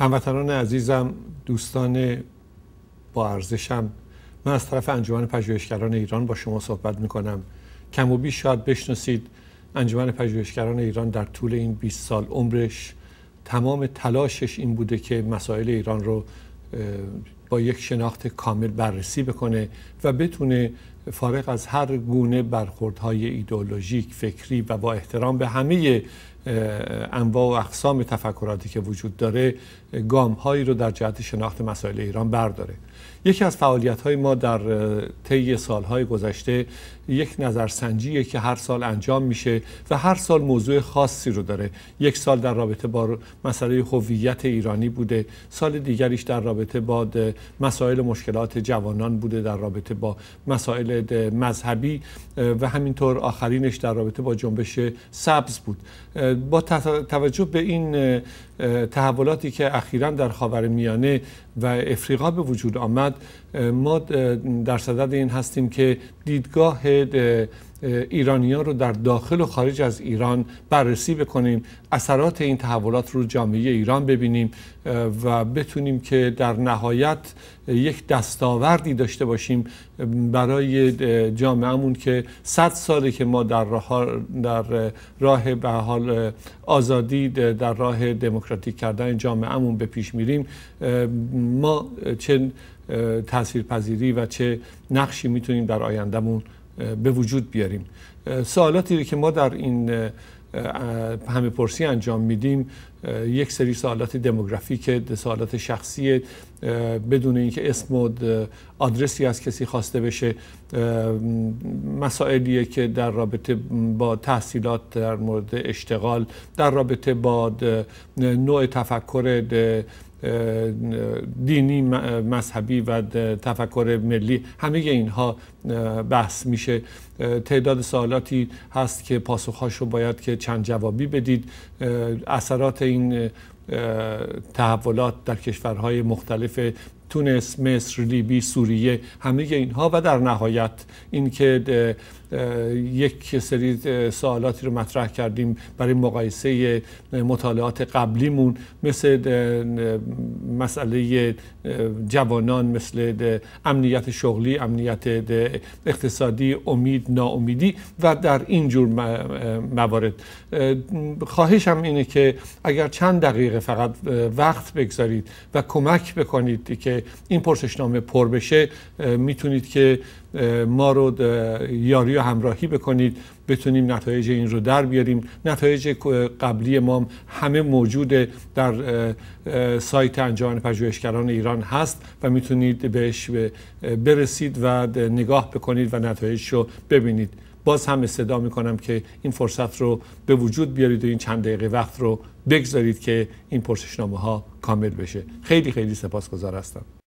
هموطنان عزیزم دوستان با ارزشم من از طرف انجمن پژوهشگران ایران با شما صحبت می کنم کم و بیش شاید بشناسید انجمن پژوهشگران ایران در طول این 20 سال عمرش تمام تلاشش این بوده که مسائل ایران رو با یک شناخت کامل بررسی بکنه و بتونه فارغ از هر گونه برخوردهای ایدئولوژیک، فکری و با احترام به همه انواع و اقسام تفکراتی که وجود داره گام هایی رو در جهت شناخت مسائل ایران برداره یکی از فعالیت های ما در طی سالهای گذشته یک نظرسنجیه که هر سال انجام میشه و هر سال موضوع خاصی رو داره یک سال در رابطه با مسئله هویت ایرانی بوده سال دیگریش در رابطه با مسائل مشکلات جوانان بوده در رابطه با مسائل مذهبی و همینطور آخرینش در رابطه با جنبش سبز بود با توجه به این تحولاتی که اخیرا در خاورمیانه و افریقا به وجود ما در صدد این هستیم که دیدگاه ایرانیان رو در داخل و خارج از ایران بررسی بکنیم اثرات این تحولات رو جامعه ایران ببینیم و بتونیم که در نهایت یک دستاوردی داشته باشیم برای جامعهمون که صد ساله که ما در راه, در راه به حال آزادی در راه دموکراتیک کردن جامعهمون به پیش میریم ما چه تاثیرپذیری و چه نقشی میتونیم در آیندهمون به وجود بیاریم سوالاتی رو که ما در این همه پرسی انجام میدیم یک سری سوالات دموگرافیک سوالات شخصی بدون اینکه اسم و آدرسی از کسی خواسته بشه مسائلیه که در رابطه با تحصیلات در مورد اشتغال در رابطه با نوع تفکر دینی مذهبی و تفکر ملی همه اینها بحث میشه تعداد سوالاتی هست که پاسخهاش رو باید که چند جوابی بدید اثرات این تحولات در کشورهای مختلف تونس، مصر، لیبی، سوریه همه اینها و در نهایت اینکه یک سری سوالاتی رو مطرح کردیم برای مقایسه مطالعات قبلیمون مثل مسئله جوانان مثل امنیت شغلی امنیت اقتصادی امید ناامیدی و در این جور موارد خواهشم اینه که اگر چند دقیقه فقط وقت بگذارید و کمک بکنید که این پرسشنامه پر بشه میتونید که ما رو یاری و همراهی بکنید بتونیم نتایج این رو در بیاریم نتایج قبلی ما همه موجود در سایت انجمن پژوهشگران ایران هست و میتونید بهش برسید و نگاه بکنید و نتایج رو ببینید باز هم می میکنم که این فرصت رو به وجود بیارید و این چند دقیقه وقت رو بگذارید که این پرسشنامه ها کامل بشه خیلی خیلی سپاسگزار هستم